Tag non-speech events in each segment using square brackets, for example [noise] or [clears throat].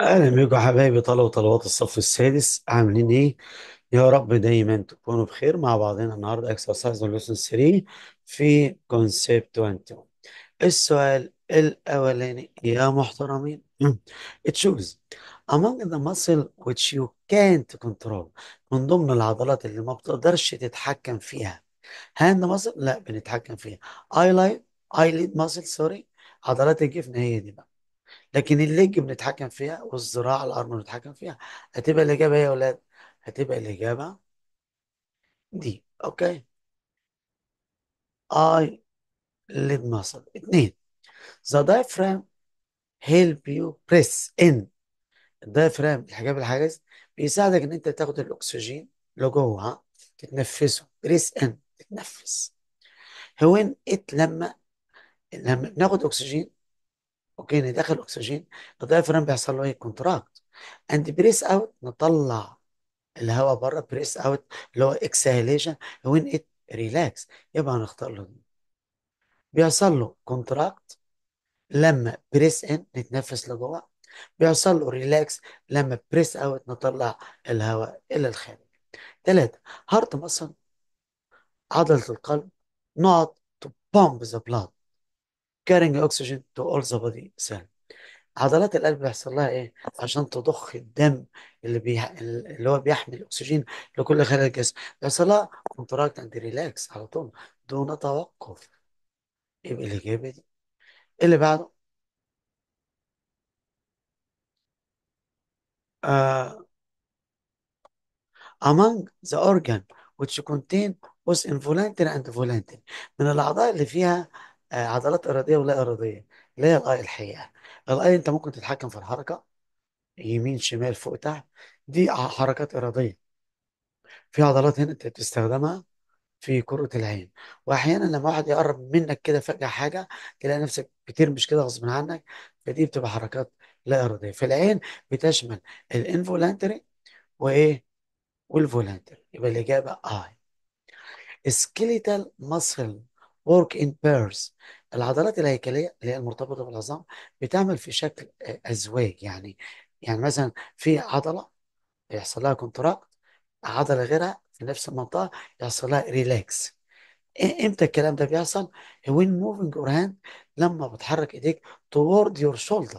اهلا بيكم حبايبي طلبة طلبات الصف السادس عاملين ايه؟ يا رب دايما تكونوا بخير مع بعضنا النهارده اكسرسايز لوسن 3 في كونسيبت 21 السؤال الاولاني يا محترمين تشوز [clears throat] among the muscle which you can't control من ضمن العضلات اللي ما بتقدرش تتحكم فيها هاند muscle لا بنتحكم فيها eyelid eyelid muscle سوري عضلات الجفن هي دي بقى لكن اللينك بنتحكم فيها والزراعه الارض بنتحكم فيها هتبقى الاجابه ايه يا اولاد هتبقى الاجابه دي اوكي اي ليد ماسل اتنين the diaphragm help you press in الدايفرام الحجاب الحاجز بيساعدك ان انت تاخد الاكسجين لجوه تتنفسه بريس ان تتنفس هوين ات لما لما بناخد اكسجين اوكي ندخل اكسجين الدايفرام بيحصل له ايه كونتراكت اند بريس اوت نطلع الهواء بره بريس اوت اللي هو اكسهيليشن وين ات ريلاكس يبقى هنختار له دي بيحصل له كونتراكت لما بريس ان نتنفس لجوه بيحصل له ريلاكس لما بريس اوت نطلع الهواء الى الخارج ثلاثة هارت مصل عضلة القلب نقعد تو بامب ذا بلاد كارينج اوكسجين تو اول ذا بودي سيل عضلات القلب بيحصل لها ايه عشان تضخ الدم اللي بيح... اللي هو بيحمي الاكسجين لكل خلايا الجسم بيحصل لها كونتراكت اند ريلاكس على طول دون توقف يبقى الاجابه دي اللي بعده uh, among the organ which contain both involuntary and voluntary من الأعضاء اللي فيها آه، عضلات إرادية ولا إرادية اللي هي الأي الحقيقة الأي أنت ممكن تتحكم في الحركة يمين شمال فوق تحت دي حركات إرادية في عضلات هنا أنت بتستخدمها في كرة العين وأحيانا لما واحد يقرب منك كده فجأة حاجة تلاقي نفسك بترمش كده غصب عنك فدي بتبقى حركات لا إرادية في العين بتشمل الانفولانتري وإيه والفولانتري يبقى الإجابة آي سكيليتال ماسل work in pairs العضلات الهيكليه اللي هي المرتبطه بالعظام بتعمل في شكل آه، ازواج يعني يعني مثلا في عضله يحصل لها كونتراكت عضله غيرها في نفس المنطقه يحصل لها ريلاكس امتى الكلام ده بيحصل؟ when moving your hand لما بتحرك ايديك toward your shoulder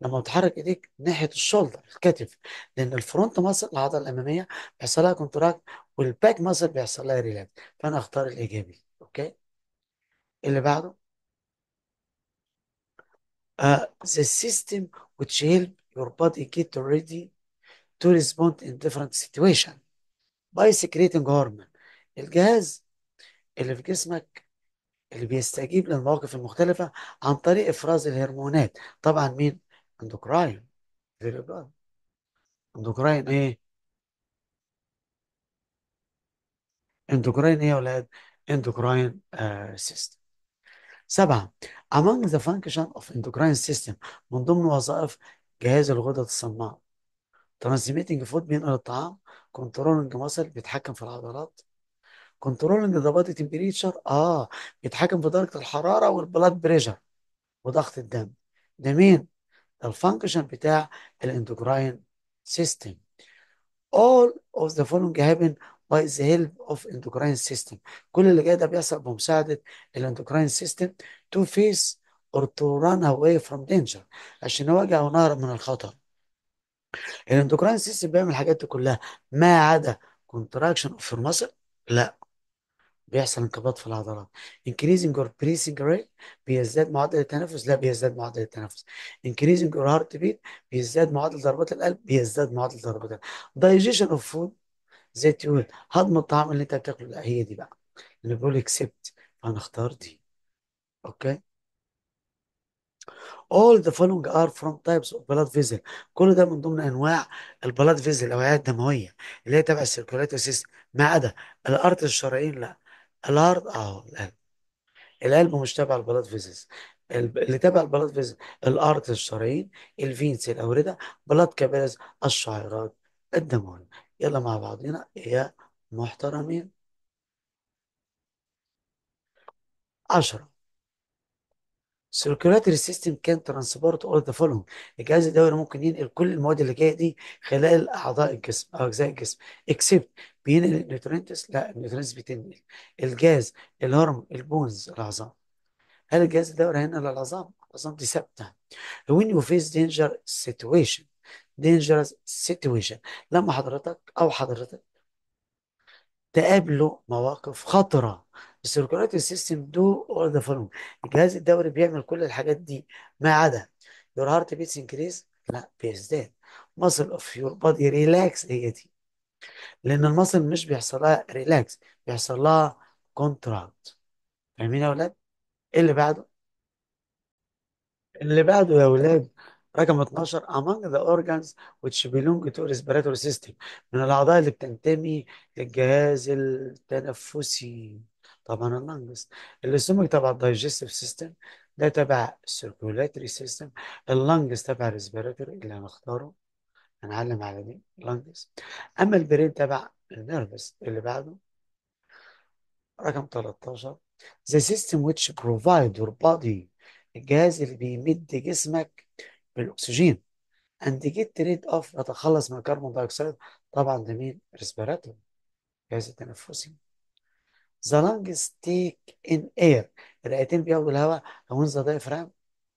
لما بتحرك ايديك ناحيه الشولدر الكتف لان الفرونت ماسل العضله الاماميه بيحصل لها كونتراكت والباك ماسل بيحصل لها ريلاكس فانا اختار الايجابي اللي بعده uh, the system which help your body get ready to respond in different situation by secreting hormone الجهاز اللي في جسمك اللي بيستجيب للمواقف المختلفة عن طريق إفراز الهرمونات طبعا مين؟ اندوكراين اندوكراين إيه؟ اندوكراين إيه يا اولاد اندوكراين سيستم uh, سبعة among the function of endocrine system من ضمن وظائف جهاز الغدد الصماء transmitting food بينقل الطعام controlling muscle بيتحكم في العضلات controlling the body temperature اه بيتحكم في درجة الحرارة والبلاد بريشر وضغط الدم ده مين؟ ده الفانكشن بتاع الاندوكراين سيستم all of the following happen باي ذا هيلب اوف اندوكراين سيستم كل اللي جاي ده بيحصل بمساعده الاندوكراين سيستم تو فيس اور تو ران اواي فروم دينجر عشان نواجه او نهرب من الخطر الاندوكراين سيستم بيعمل الحاجات دي كلها ما عدا كونتراكشن اوف المصل لا بيحصل انقباض في العضلات increasing your breathing rate بيزداد معدل التنفس لا بيزداد معدل التنفس increasing your heart beat بيزداد معدل ضربات القلب بيزداد معدل ضربات القلب digestion of food يقول هضم الطعام اللي انت بتاكله لا هي دي بقى انا بقول اكسبت انا اختار دي اوكي all the following are from types of blood vessel كل ده من ضمن انواع البلاد فيزل الاوعيه الدمويه اللي هي تبع السيركولاتوري سيستم ما عدا الارض الشرايين لا الارض اه القلب القلب مش تبع البلاد فيزلز اللي تبع البلاد فيزل الارض الشرايين الفينس الاورده بلاد كابيلز الشعيرات الدمويه يلا مع بعضنا يا محترمين عشرة circulatory system can transport all the following الجهاز الدوري ممكن ينقل كل المواد اللي جايه دي خلال اعضاء الجسم او اجزاء الجسم except بينقل النيوترينتس لا النيوترينتس بتنقل الجاز الهرم البونز العظام هل الجهاز الدوري هينقل العظام؟ العظام دي ثابته when you face danger situation dangerous situation لما حضرتك او حضرتك تقابلوا مواقف خطره السيركولاتوري سيستم دو اول ذا فولوينج الجهاز الدوري بيعمل كل الحاجات دي ما عدا your هارت بيتس increase لا بيزداد muscle of your body relax هي دي لان المصل مش بيحصل لها ريلاكس بيحصل لها كونتراكت فاهمين يا اولاد؟ ايه اللي بعده؟ اللي بعده يا اولاد رقم 12 among the organs which belong to respiratory system من الأعضاء اللي بتنتمي للجهاز التنفسي طبعا اللنجز السمك تبع الدايجستيف سيستم ده تبع السيركولاتري سيستم اللنجز تبع الريسبيراتوري اللي هنختاره هنعلم على دي لنجز اما البرين تبع النيرفس اللي بعده رقم 13 the system which provide your body الجهاز اللي بيمد جسمك بالاكسجين انت جيت تريد اوف اتخلص من الكربون دايوكسيد طبعا ده مين ريسبيراتور الجهاز التنفسي ذا لانج تيك ان اير الرئتين بياخدوا الهواء لو ذا دايفرام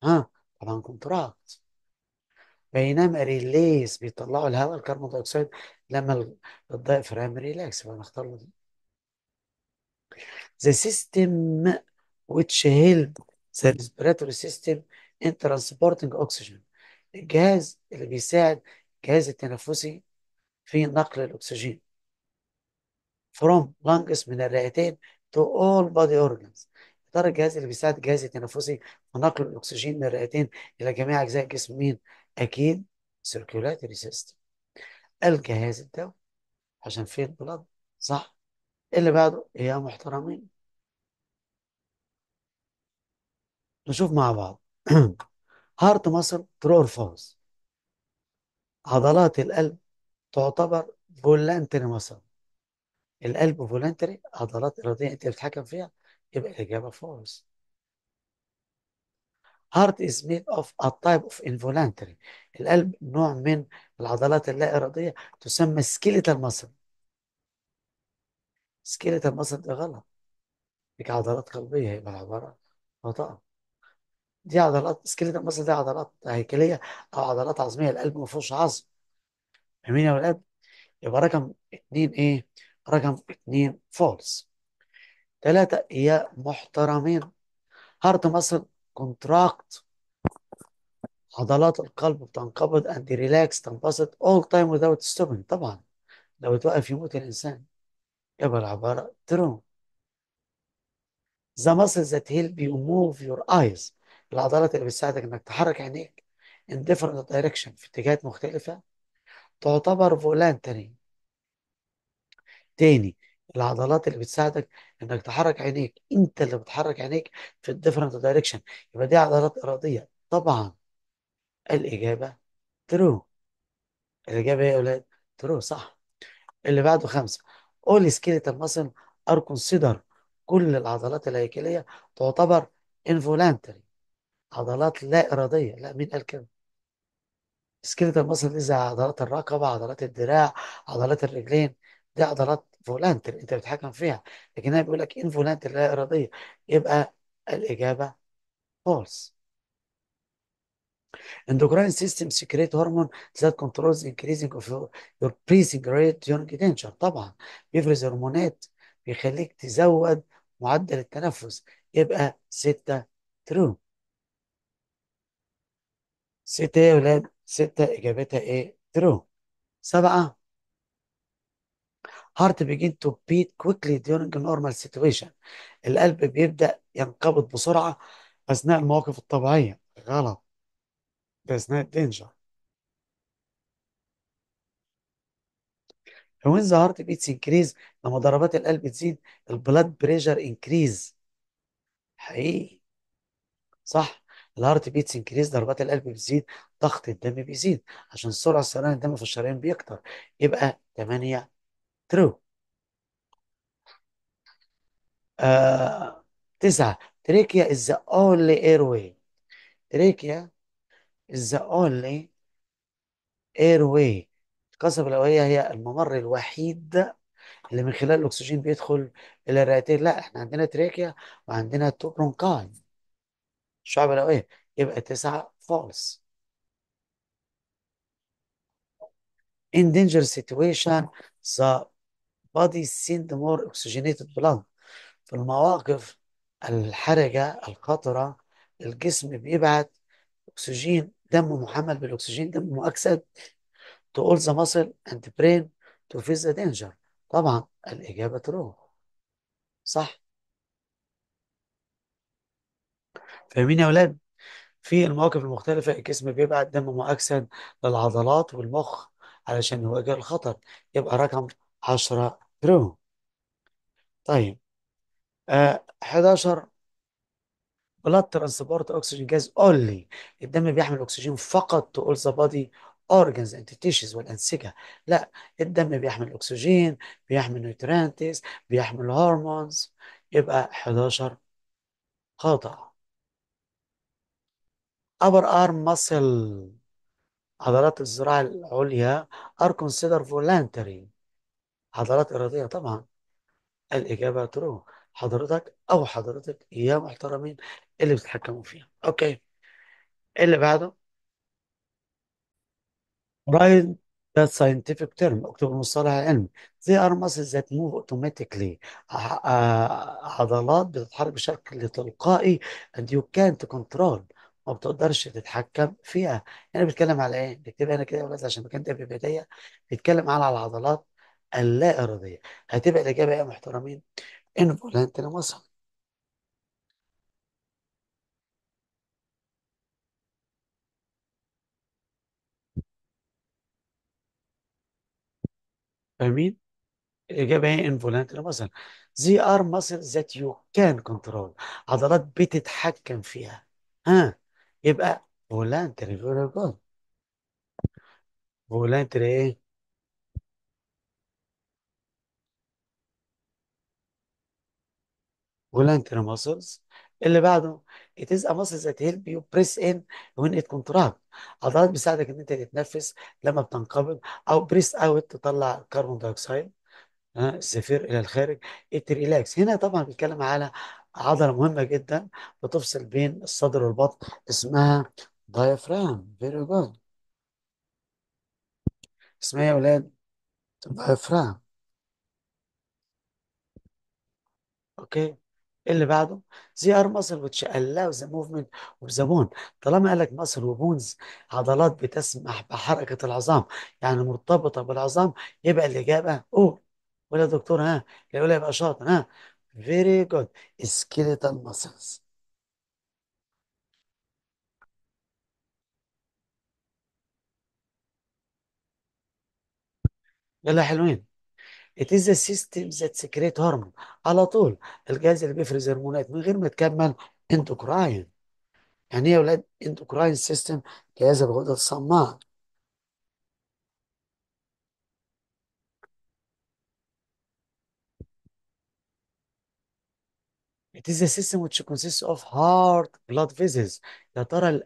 ها طبعا كونتراكت بينما ريليز بيطلعوا الهواء الكربون دايوكسيد لما الدايفرام ريلاكس نختار له دي the system which held the respiratory system in transporting oxygen الجهاز اللي بيساعد الجهاز التنفسي في نقل الأكسجين from lungs من الرئتين to all body organs ترى الجهاز اللي بيساعد الجهاز التنفسي في نقل الأكسجين من الرئتين إلى جميع أجزاء الجسم مين؟ أكيد circulatory system الجهاز الدوري عشان فيه البلد صح اللي بعده إيه يا محترمين نشوف مع بعض [clears throat] هارت مصر ترو اور فولس عضلات القلب تعتبر فولانتري مصر القلب فولانتري عضلات اراديه انت بتتحكم فيها يبقى الاجابه فولس هارت از ميد اوف ا تايب اوف انفولانتري القلب نوع من العضلات اللا إرادية تسمى skeletal muscle skeletal muscle ده غلط لك عضلات قلبية يبقى العبارة خطأ دي عضلات سكيلتر مثلا دي عضلات هيكليه او عضلات عظميه القلب ما فيهوش عظم فاهمين يا ولاد يبقى رقم اتنين ايه رقم اتنين فولس تلاتة يا محترمين هارت مصر كونتراكت عضلات القلب بتنقبض اند ريلاكس تنبسط اول تايم without stopping طبعا لو توقف يموت الانسان يبقى العباره ترو The muscles that help you move your eyes العضلات اللي بتساعدك إنك تحرك عينيك in different direction في اتجاهات مختلفة تعتبر فولانتري تاني العضلات اللي بتساعدك إنك تحرك عينيك أنت اللي بتحرك عينيك في different direction يبقى دي عضلات إرادية طبعا الإجابة ترو الإجابة إيه يا أولاد ترو صح اللي بعده خمسة all skeletal muscles are considered كل العضلات الهيكلية تعتبر involuntary عضلات لا إرادية لا مين قال كده السكيلتال ماسل دي زي عضلات الرقبة عضلات الدراع عضلات الرجلين دي عضلات فولانتر انت بتتحكم فيها لكن هنا بيقول لك ان فولانتر لا إرادية يبقى الإجابة فولس endocrine system secrete hormone that controls increasing اوف your, your breathing rate during danger طبعا بيفرز هرمونات بيخليك تزود معدل التنفس يبقى ستة ترو ستة يا ولاد ستة إجابتها إيه؟ ترو سبعة heart begin to beat quickly during normal situation القلب بيبدأ ينقبض بسرعة أثناء المواقف الطبيعية غلط ده أثناء الدينجر when the heart beats increase لما ضربات القلب تزيد ال blood pressure increase حقيقي صح الهارت بيتس انكريز ضربات القلب بتزيد ضغط الدم بيزيد عشان سرعه سرطان الدم في الشرايين بيكتر يبقى 8 ترو آه تسعة تريكيا is the only airway تريكيا is the only airway القصبة الهوائية هي الممر الوحيد اللي من خلال الأكسجين بيدخل إلى الرئتين لا إحنا عندنا تريكيا وعندنا تو الشعب ايه يبقى تسعة فولس In danger situation the body send more oxygenated blood في المواقف الحرجة الخطرة الجسم بيبعت أكسجين دم محمل بالأكسجين دم مؤكسد to all the muscle and brain to face the danger طبعا الإجابة تروح صح فاهمين يا ولاد في المواقف المختلفة الجسم بيبعت دم مؤكسد للعضلات والمخ علشان يواجه الخطر يبقى رقم 10 جرو طيب آه 11 بلاد ترانسبورت اوكسجين جاز اونلي الدم بيحمل اكسجين فقط تو اول ذا بادي اورجنز اند تيشيز والانسجه لا الدم بيحمل اكسجين بيحمل نيوترانتس بيحمل هرمونز يبقى 11 خطأ upper arm muscle عضلات الذراع العليا are considered voluntary عضلات إرادية طبعا الإجابة ترو حضرتك أو حضرتك يا محترمين اللي بتتحكموا فيها أوكي اللي بعده رايد that scientific term اكتب المصطلح العلمي they are muscles that move automatically عضلات بتتحرك بشكل تلقائي and you can't control ما بتقدرش تتحكم فيها انا يعني بتكلم على ايه بكتب انا كده بس عشان كنت في البدايه بيتكلم على العضلات اللا اراديه هتبقى الاجابه إيه يا محترمين انفولنت مصل فاهمين الاجابه هي إيه؟ انفولنت muscle. زي ار muscles ذات يو كان كنترول عضلات بتتحكم فيها ها يبقى فولانتري فيرب فولانتري ايه فولانتري ماسلز اللي بعده it is a muscle that help you press in when it contract عضلات بتساعدك ان انت تتنفس لما بتنقبض او بريس اوت تطلع كربون دايوكسيد الزفير الى الخارج it relax هنا طبعا بيتكلم على عضلة مهمة جدا بتفصل بين الصدر والبطن اسمها دايفرام فيري جود اسمها يا ولاد دايفرام اوكي اللي بعده زي ار ماسل which الاو ذا موفمنت اوف ذا بون طالما قال لك ماسل وبونز عضلات بتسمح بحركة العظام يعني مرتبطة بالعظام يبقى الإجابة أو ولا دكتور ها يقول يبقى شاطر ها Very good. Skeletal muscles. يلا حلوين. It is a system that secretes hormone. على طول الجهاز اللي بيفرز هرمونات من غير ما تكمل endocrine. يعني ايه يا ولاد endocrine system جهاز الغدد الصماء. It is a system which consists of heart blood vessels يا ترى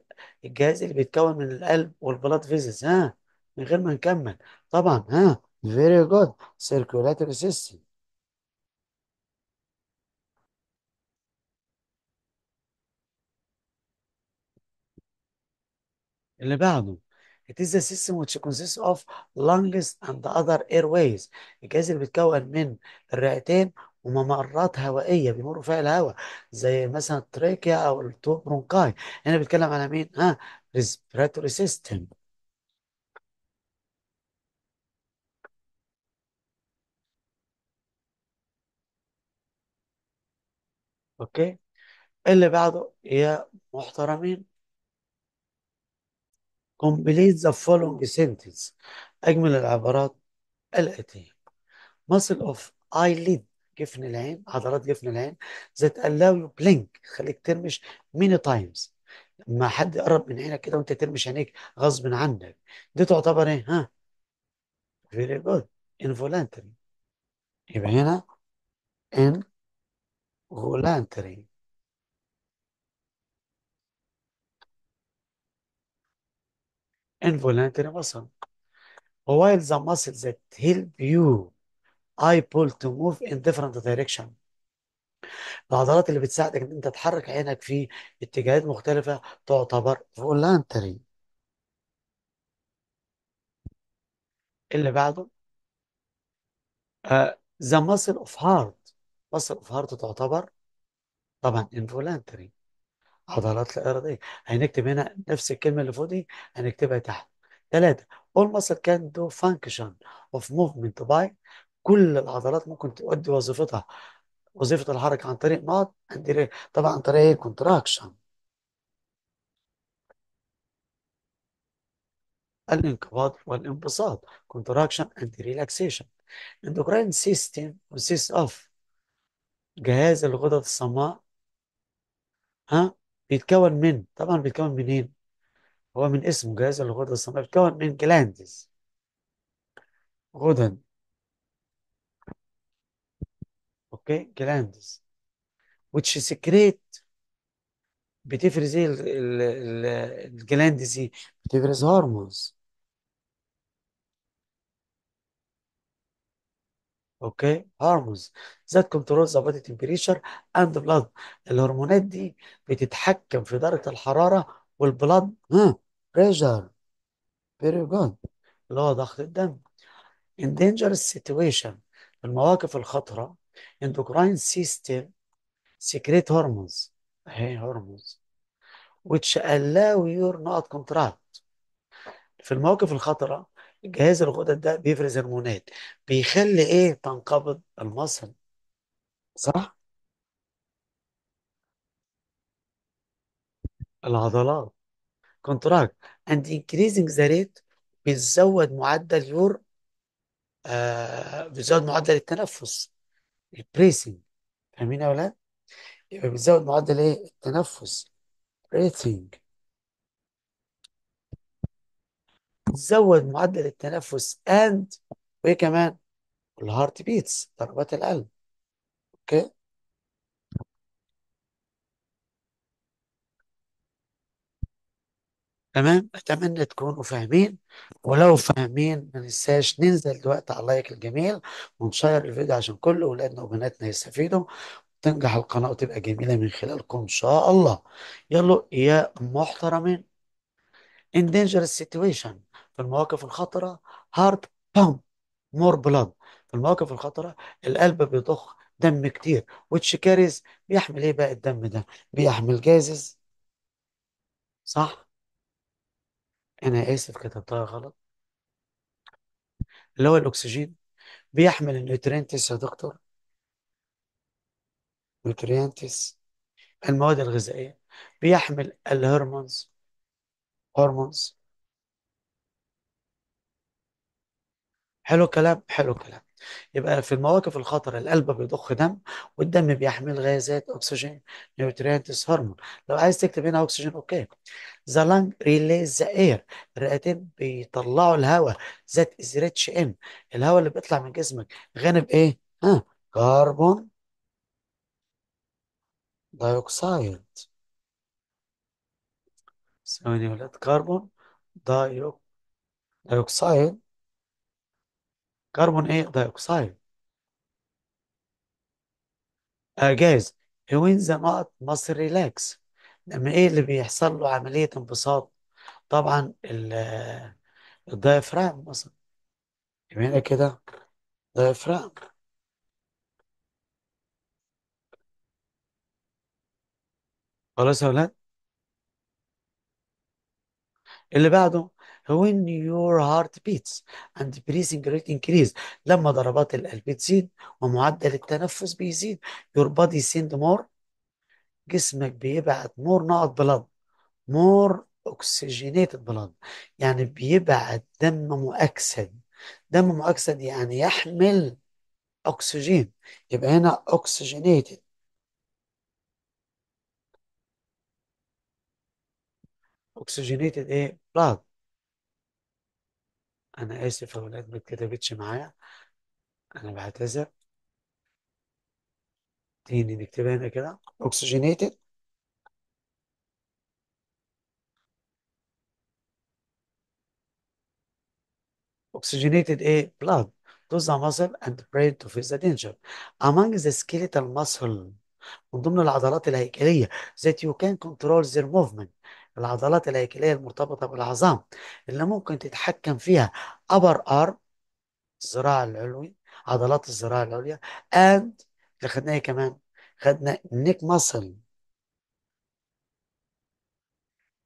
الجهاز اللي بيتكون من القلب والبلاد فيزز ها من غير ما نكمل طبعا ها very good circulatory system اللي بعده It is a system which consists of lungs and other airways الجهاز اللي بيتكون من الرئتين وممرات هوائيه بيمروا فيها الهواء زي مثلا التراكيا او البرونكاي هنا بيتكلم على مين ها ريسبيراتوري سيستم اوكي اللي بعده يا محترمين complete the following sentence اجمل العبارات الاتيه muscle of eyelid جفن العين عضلات جفن العين زي تقلاو بلينك خليك ترمش ميني تايمز ما حد يقرب من عينك كده وانت ترمش عينيك غصب عنك دي تعتبر ايه ها فيري جود انفولانتري يبقى هنا ان فولانتري involuntary muscle. While the muscles ذات help you اي بول تو موف ان ديفرنت دايركشن العضلات اللي بتساعدك ان انت تحرك عينك في اتجاهات مختلفه تعتبر فولانتري اللي بعده ذا ماسل اوف هارت ماسل اوف هارت تعتبر طبعا انفولانتري عضلات الاراديه هنكتب هنا نفس الكلمه اللي فوق دي هنكتبها تحت ثلاثه all muscle can do function of movement by كل العضلات ممكن تؤدي وظيفتها وظيفة الحركة عن طريق نقط طبعا عن طريق ايه كونتراكشن الانقباض والانبساط كونتراكشن اند ريلاكسيشن اندوكراين سيستم consists اوف جهاز الغدد الصماء ها بيتكون من طبعا بيتكون منين هو من اسمه جهاز الغدد الصماء بيتكون من جلاندز غدد okay, glands which secrete بتفرز ايه الجلاندز دي إيه؟ بتفرز هرمونز اوكي هرمونز ذات كنترول ذا بودي تمبريتشر اند بلاد الهرمونات دي بتتحكم في درجه الحراره والبلاد ها بريشر فيري جود اللي هو ضغط الدم ان dangerous سيتويشن المواقف الخطره endocrine system secrete hormones هي hormones which allow your not contract في المواقف الخطرة جهاز الغدد ده بيفرز هرمونات بيخلي ايه تنقبض المصل صح العضلات contract and increasing the rate بتزود معدل your آه بتزود معدل التنفس البريسنج فاهمين يا ولاد؟ يبقى بتزود معدل ايه؟ التنفس بريثنج بتزود معدل التنفس اند وايه كمان؟ الهارت بيتس ضربات القلب اوكي؟ تمام اتمنى تكونوا فاهمين ولو فاهمين ما ننساش ننزل دلوقتي على اللايك الجميل ونشير الفيديو عشان كل اولادنا وبناتنا يستفيدوا تنجح القناه وتبقى جميله من خلالكم ان شاء الله يلا يا محترمين in dangerous situation في المواقف الخطره heart pump more blood في المواقف الخطره القلب بيضخ دم كتير which carries بيحمل ايه بقى الدم ده بيحمل جازز صح أنا آسف كتبتها غلط اللي هو الأكسجين بيحمل النيوترينتس يا دكتور نيوترينتس المواد الغذائية بيحمل الهرمونز هرمونز حلو كلام حلو كلام يبقى في المواقف الخطرة القلب بيضخ دم والدم بيحمل غازات أكسجين نيوترينتس هرمون لو عايز تكتب هنا أكسجين أوكي ذا لانج ريليز ذا اير الرئتين بيطلعوا الهواء ذات از ريتش ان الهواء اللي بيطلع من جسمك غني بإيه؟ ها آه. كربون دايوكسيد ثواني ولاد كربون دايوكسيد carbon dioxide. آه جايز ذا نقط ماس ريلاكس لما ايه اللي بيحصل له عملية انبساط طبعا آه، الدايفرام مثلا يبقى كده دايفرام خلاص يا ولاد اللي بعده when your heart beats and breathing rate increase لما ضربات القلب تزيد ومعدل التنفس بيزيد your body send more جسمك بيبعت more نقط blood more oxygenated blood يعني بيبعت دم مؤكسد دم مؤكسد يعني يحمل اكسجين يبقى هنا oxygenated oxygenated ايه blood أنا آسف ولاد ما اتكتبتش معايا أنا بعتذر تاني نكتبها هنا كده oxygenated oxygenated إيه؟ blood to the muscle and brain to face the danger among the skeletal muscle من ضمن العضلات الهيكلية that you can control their movement العضلات الهيكلية المرتبطة بالعظام اللي ممكن تتحكم فيها upper arm الذراع العلوي عضلات الذراع العليا and اللي خدناه ايه كمان خدنا نيك ماسل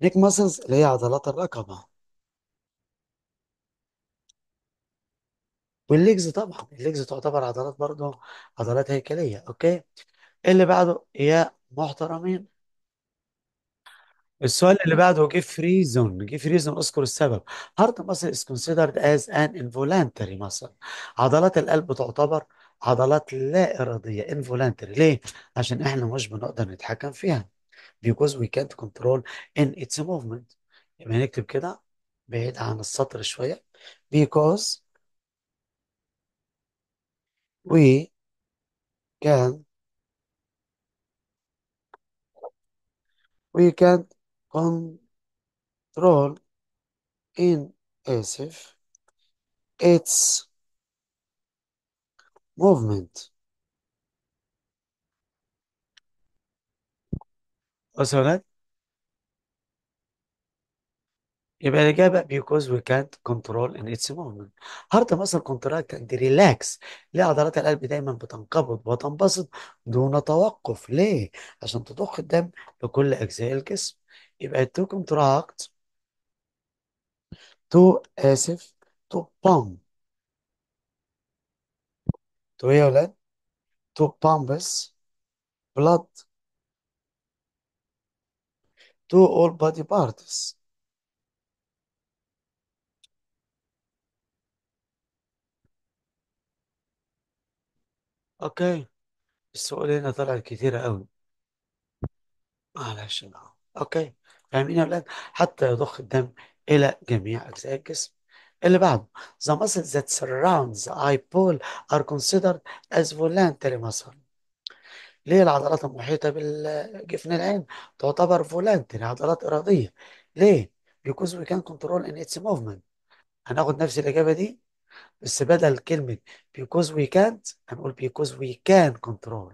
نيك ماسلز اللي هي عضلات الرقبة والليجز طبعا الليجز تعتبر عضلات برضه عضلات هيكلية اوكي اللي بعده يا محترمين السؤال اللي بعده جيف ريزون جيف ريزون اذكر السبب هارت ماسل از كونسيدرد از ان انفولانتري ماسل عضلات القلب تعتبر عضلات لا اراديه انفولانتري ليه عشان احنا مش بنقدر نتحكم فيها because we can't control in its movement لما نكتب كده بعيد عن السطر شويه because we can we can't control in آسف its movement وصلت يبقى الإجابة because we can't control in its movement هارت muscle contract ريلاكس ليه عضلات القلب دايما بتنقبض وتنبسط دون توقف ليه؟ عشان تضخ الدم لكل أجزاء الجسم يبقى تو كونتراكت تو آسف تو بام تو إيه يا ولاد؟ تو بام بس بلاد تو اول بادي بارتس اوكي السؤال هنا طلع كتير قوي معلش بقى اوكي فاهمين يا اولاد حتى يضخ الدم الى جميع اجزاء الجسم اللي بعده the muscles that surround the eye pole are considered as voluntary muscle ليه العضلات المحيطة بالجفن العين تعتبر voluntary عضلات إرادية ليه؟ because we can control in its movement هناخد نفس الإجابة دي بس بدل كلمة because we can't هنقول because we can control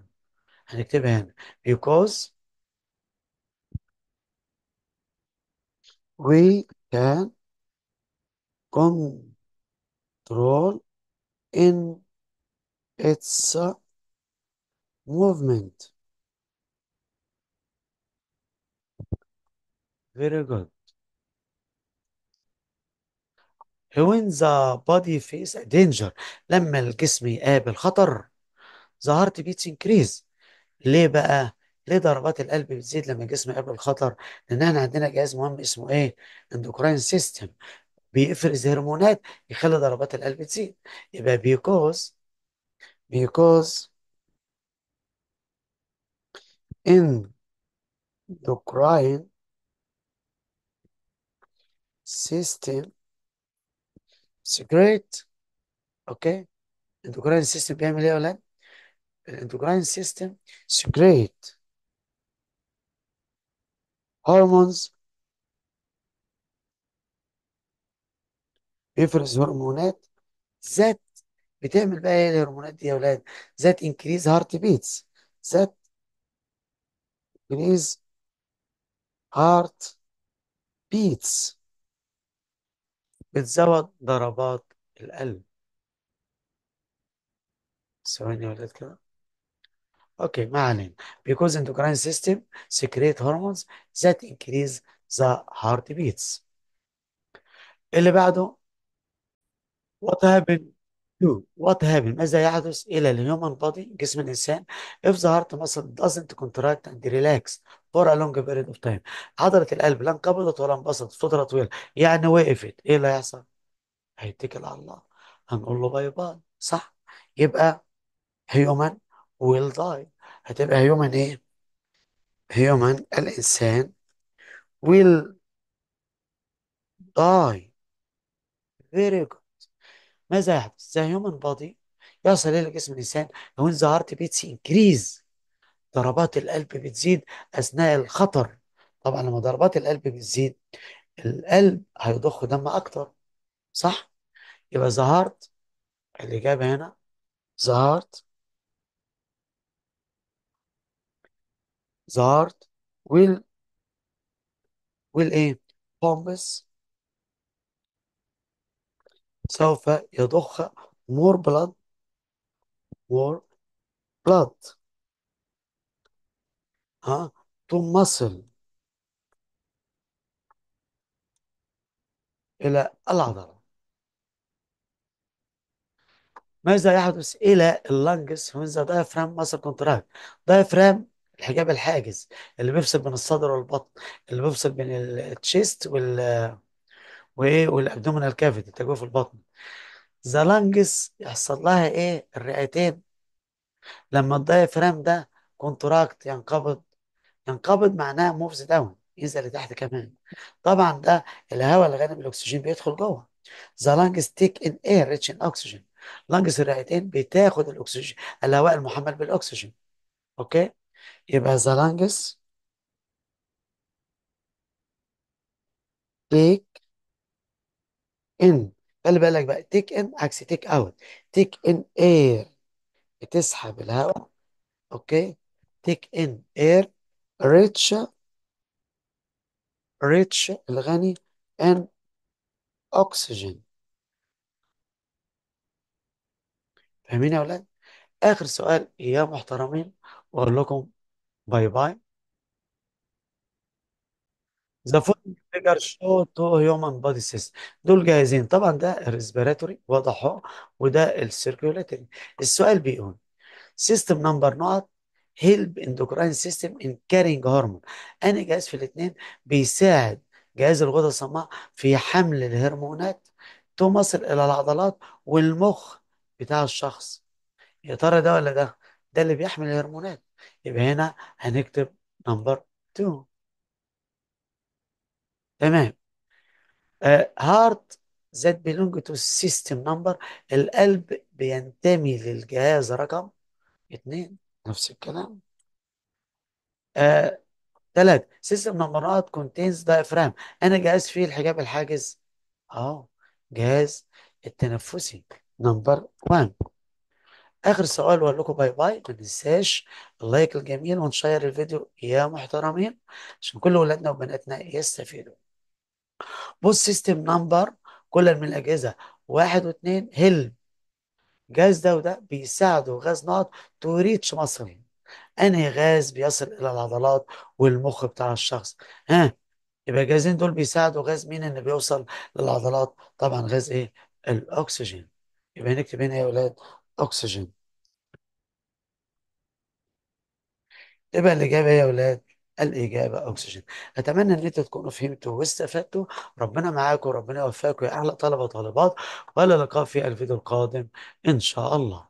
هنكتبها هنا because we can control in its movement. Very good. When the body face a danger لما الجسم يقابل خطر the heart increase ليه بقى؟ ليه ضربات القلب بتزيد لما الجسم يقابل الخطر لان احنا عندنا جهاز مهم اسمه ايه اندوكراين سيستم بيفرز هرمونات يخلي ضربات القلب تزيد يبقى بيكوز بيكوز اندوكراين سيستم secrete اوكي الاندوكراين سيستم بيعمل ايه يا ولاد؟ الاندوكراين سيستم secrete هرمونز بيفرز هرمونات ذات بتعمل بقى ايه الهرمونات دي يا اولاد ذات انكريز هارت بيتس ذات انكريز هارت بيتس بتزود ضربات القلب ثواني يا ولاد كده Okay, ما علينا. Because endocrine system secrete hormones that increase the heartbeats. اللي بعده What happened to what happened ماذا يحدث إلى human body جسم الإنسان if the heart muscle doesn't contract and relax for a long period of time عضلة القلب لا انقبضت ولا انبسطت فترة طويلة يعني وقفت إيه اللي هيحصل؟ هيتكل على الله هنقول له باي باي صح يبقى human will die هتبقى human ايه human الانسان will die very good ماذا يحدث the human body يصل الى جسم الانسان لو ان the heart beats increase ضربات القلب بتزيد اثناء الخطر طبعا لما ضربات القلب بتزيد القلب هيضخ دم اكتر صح يبقى the heart الإجابة هنا the heart the heart will will ايه pumps سوف يضخ more blood more blood ها to muscle إلى العضلة ماذا يحدث إلى اللنجز when the diaphragm muscle contract diaphragm الحجاب الحاجز اللي بيفصل بين الصدر والبطن اللي بيفصل بين التشيست وال وايه والابدومينال كافيتي تجوه في البطن لانجس يحصل لها ايه الرئتين لما الدايفرام ده كونتراكت ينقبض ينقبض معناه موفز داون ينزل لتحت كمان طبعا ده الهواء الغني الاكسجين بيدخل جوه ذا لانجس تيك ان اير ريتش ان اوكسجين لانجس الرئتين بتاخد الاكسجين الهواء المحمل بالاكسجين اوكي يبقى زالانجس تيك ان خلي بالك بقى تيك ان عكس تيك اوت تيك ان اير بتسحب الهواء اوكي تيك ان اير ريتش ريتش الغني ان اوكسجين فاهمين يا اولاد آخر سؤال يا محترمين وأقول لكم باي باي ذا فود فيجر شو تو هيومن بودي سيستم دول جاهزين طبعا ده الريسبيراتوري واضح اهو وده السيركيولاتوري السؤال بيقول سيستم نمبر نقط هيلب اندوكراين سيستم ان كارينج هرمون انا جهاز في الاثنين بيساعد جهاز الغدة الصماء في حمل الهرمونات تومصل الى العضلات والمخ بتاع الشخص يا ترى ده ولا ده ده اللي بيحمل الهرمونات يبقى هنا هنكتب نمبر 2 تمام هارت ذات بيلونج تو سيستم نمبر القلب بينتمي للجهاز رقم اتنين نفس الكلام ثلاث آه، تلاتة سيستم نمبر اوت كونتينز دايفرام انا جهاز فيه الحجاب الحاجز اهو جهاز التنفسي نمبر 1 اخر سؤال واقول لكم باي باي ما ننساش اللايك الجميل ونشير الفيديو يا محترمين عشان كل ولادنا وبناتنا يستفيدوا بص سيستم نمبر كل من الاجهزه واحد واثنين هلم جاز ده وده بيساعدوا غاز نقط تو ريتش مصر انهي غاز بيصل الى العضلات والمخ بتاع الشخص ها يبقى الجازين دول بيساعدوا غاز مين اللي بيوصل للعضلات طبعا غاز ايه الاكسجين يبقى نكتب هنا يا ولاد اكسجين تبقى الإجابة إيه يا أولاد الإجابة أكسجين أتمنى إن أنتوا تكونوا فهمتوا واستفدتوا ربنا معاكم وربنا يوفقكم يا أحلى طلبة وطالبات وإلى اللقاء في الفيديو القادم إن شاء الله